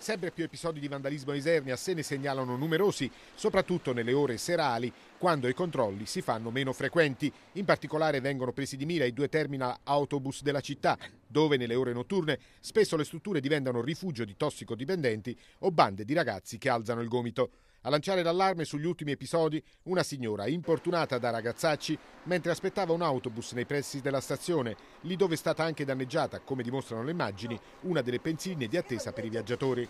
Sempre più episodi di vandalismo a Isernia se ne segnalano numerosi, soprattutto nelle ore serali, quando i controlli si fanno meno frequenti. In particolare vengono presi di mira i due terminal autobus della città, dove nelle ore notturne spesso le strutture diventano rifugio di tossicodipendenti o bande di ragazzi che alzano il gomito. A lanciare l'allarme sugli ultimi episodi una signora importunata da ragazzacci mentre aspettava un autobus nei pressi della stazione, lì dove è stata anche danneggiata, come dimostrano le immagini, una delle pensiline di attesa per i viaggiatori.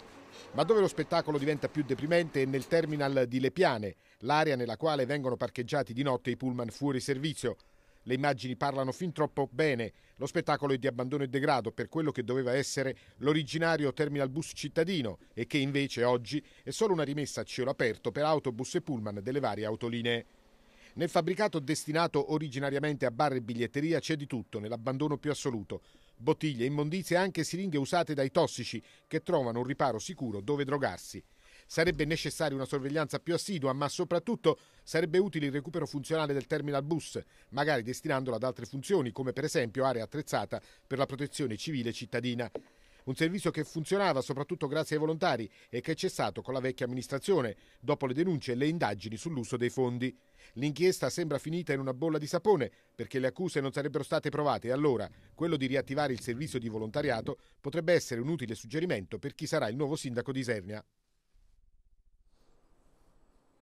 Ma dove lo spettacolo diventa più deprimente è nel terminal di Le Piane, l'area nella quale vengono parcheggiati di notte i pullman fuori servizio. Le immagini parlano fin troppo bene. Lo spettacolo è di abbandono e degrado per quello che doveva essere l'originario terminal bus cittadino e che invece oggi è solo una rimessa a cielo aperto per autobus e pullman delle varie autolinee. Nel fabbricato destinato originariamente a bar e biglietteria c'è di tutto, nell'abbandono più assoluto. Bottiglie, immondizie e anche siringhe usate dai tossici che trovano un riparo sicuro dove drogarsi. Sarebbe necessaria una sorveglianza più assidua, ma soprattutto sarebbe utile il recupero funzionale del terminal bus, magari destinandolo ad altre funzioni, come per esempio area attrezzata per la protezione civile cittadina. Un servizio che funzionava soprattutto grazie ai volontari e che è cessato con la vecchia amministrazione, dopo le denunce e le indagini sull'uso dei fondi. L'inchiesta sembra finita in una bolla di sapone perché le accuse non sarebbero state provate e allora quello di riattivare il servizio di volontariato potrebbe essere un utile suggerimento per chi sarà il nuovo sindaco di Isernia.